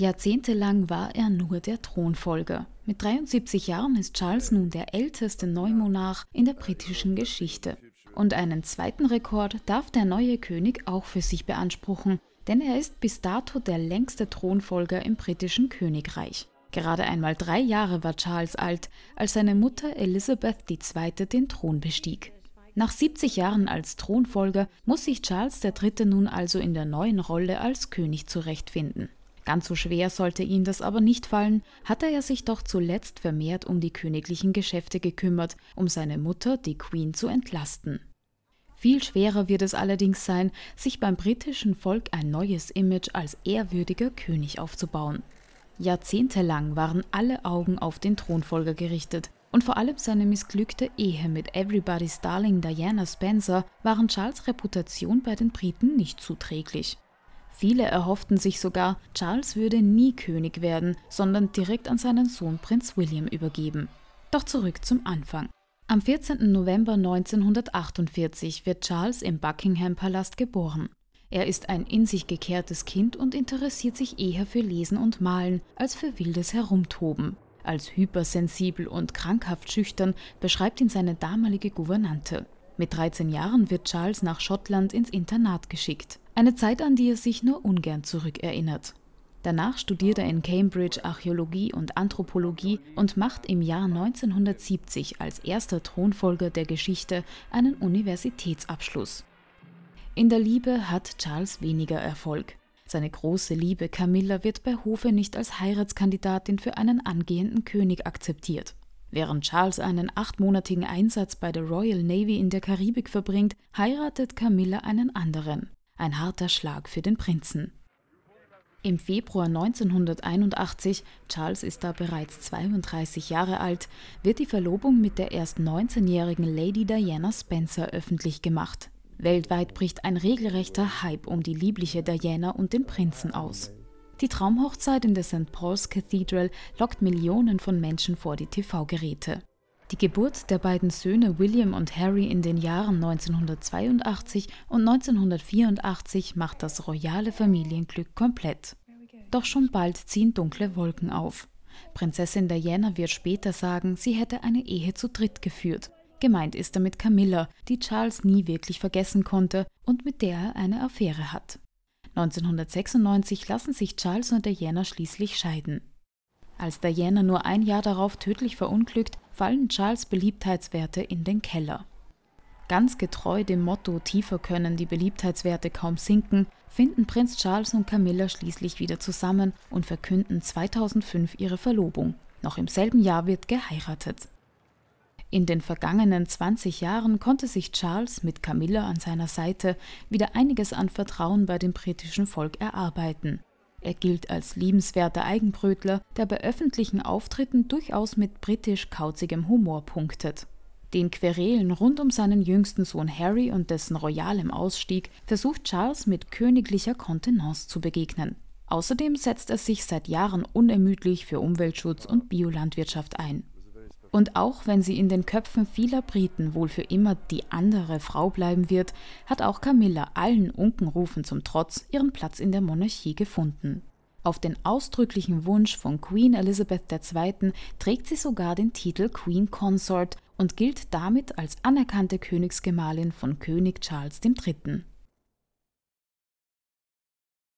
Jahrzehntelang war er nur der Thronfolger. Mit 73 Jahren ist Charles nun der älteste Neumonarch in der britischen Geschichte. Und einen zweiten Rekord darf der neue König auch für sich beanspruchen, denn er ist bis dato der längste Thronfolger im britischen Königreich. Gerade einmal drei Jahre war Charles alt, als seine Mutter Elizabeth II. den Thron bestieg. Nach 70 Jahren als Thronfolger muss sich Charles III. nun also in der neuen Rolle als König zurechtfinden. Ganz so schwer sollte ihm das aber nicht fallen, hatte er sich doch zuletzt vermehrt um die königlichen Geschäfte gekümmert, um seine Mutter, die Queen, zu entlasten. Viel schwerer wird es allerdings sein, sich beim britischen Volk ein neues Image als ehrwürdiger König aufzubauen. Jahrzehntelang waren alle Augen auf den Thronfolger gerichtet, und vor allem seine missglückte Ehe mit Everybody's Darling Diana Spencer waren Charles Reputation bei den Briten nicht zuträglich. Viele erhofften sich sogar, Charles würde nie König werden, sondern direkt an seinen Sohn Prinz William übergeben. Doch zurück zum Anfang. Am 14. November 1948 wird Charles im Buckingham-Palast geboren. Er ist ein in sich gekehrtes Kind und interessiert sich eher für Lesen und Malen als für wildes Herumtoben. Als hypersensibel und krankhaft schüchtern beschreibt ihn seine damalige Gouvernante. Mit 13 Jahren wird Charles nach Schottland ins Internat geschickt. Eine Zeit, an die er sich nur ungern zurückerinnert. Danach studiert er in Cambridge Archäologie und Anthropologie und macht im Jahr 1970 als erster Thronfolger der Geschichte einen Universitätsabschluss. In der Liebe hat Charles weniger Erfolg. Seine große Liebe Camilla wird bei Hofe nicht als Heiratskandidatin für einen angehenden König akzeptiert. Während Charles einen achtmonatigen Einsatz bei der Royal Navy in der Karibik verbringt, heiratet Camilla einen anderen. Ein harter Schlag für den Prinzen. Im Februar 1981, Charles ist da bereits 32 Jahre alt, wird die Verlobung mit der erst 19-jährigen Lady Diana Spencer öffentlich gemacht. Weltweit bricht ein regelrechter Hype um die liebliche Diana und den Prinzen aus. Die Traumhochzeit in der St. Paul's Cathedral lockt Millionen von Menschen vor die TV-Geräte. Die Geburt der beiden Söhne William und Harry in den Jahren 1982 und 1984 macht das royale Familienglück komplett. Doch schon bald ziehen dunkle Wolken auf. Prinzessin Diana wird später sagen, sie hätte eine Ehe zu dritt geführt. Gemeint ist damit Camilla, die Charles nie wirklich vergessen konnte und mit der er eine Affäre hat. 1996 lassen sich Charles und Diana schließlich scheiden. Als Diana nur ein Jahr darauf tödlich verunglückt, fallen Charles Beliebtheitswerte in den Keller. Ganz getreu dem Motto Tiefer können die Beliebtheitswerte kaum sinken, finden Prinz Charles und Camilla schließlich wieder zusammen und verkünden 2005 ihre Verlobung. Noch im selben Jahr wird geheiratet. In den vergangenen 20 Jahren konnte sich Charles mit Camilla an seiner Seite wieder einiges an Vertrauen bei dem britischen Volk erarbeiten. Er gilt als liebenswerter Eigenbrötler, der bei öffentlichen Auftritten durchaus mit britisch-kauzigem Humor punktet. Den Querelen rund um seinen jüngsten Sohn Harry und dessen royalem Ausstieg versucht Charles mit königlicher Kontenance zu begegnen. Außerdem setzt er sich seit Jahren unermüdlich für Umweltschutz und Biolandwirtschaft ein. Und auch wenn sie in den Köpfen vieler Briten wohl für immer die andere Frau bleiben wird, hat auch Camilla allen Unkenrufen zum Trotz ihren Platz in der Monarchie gefunden. Auf den ausdrücklichen Wunsch von Queen Elizabeth II. trägt sie sogar den Titel Queen Consort und gilt damit als anerkannte Königsgemahlin von König Charles III.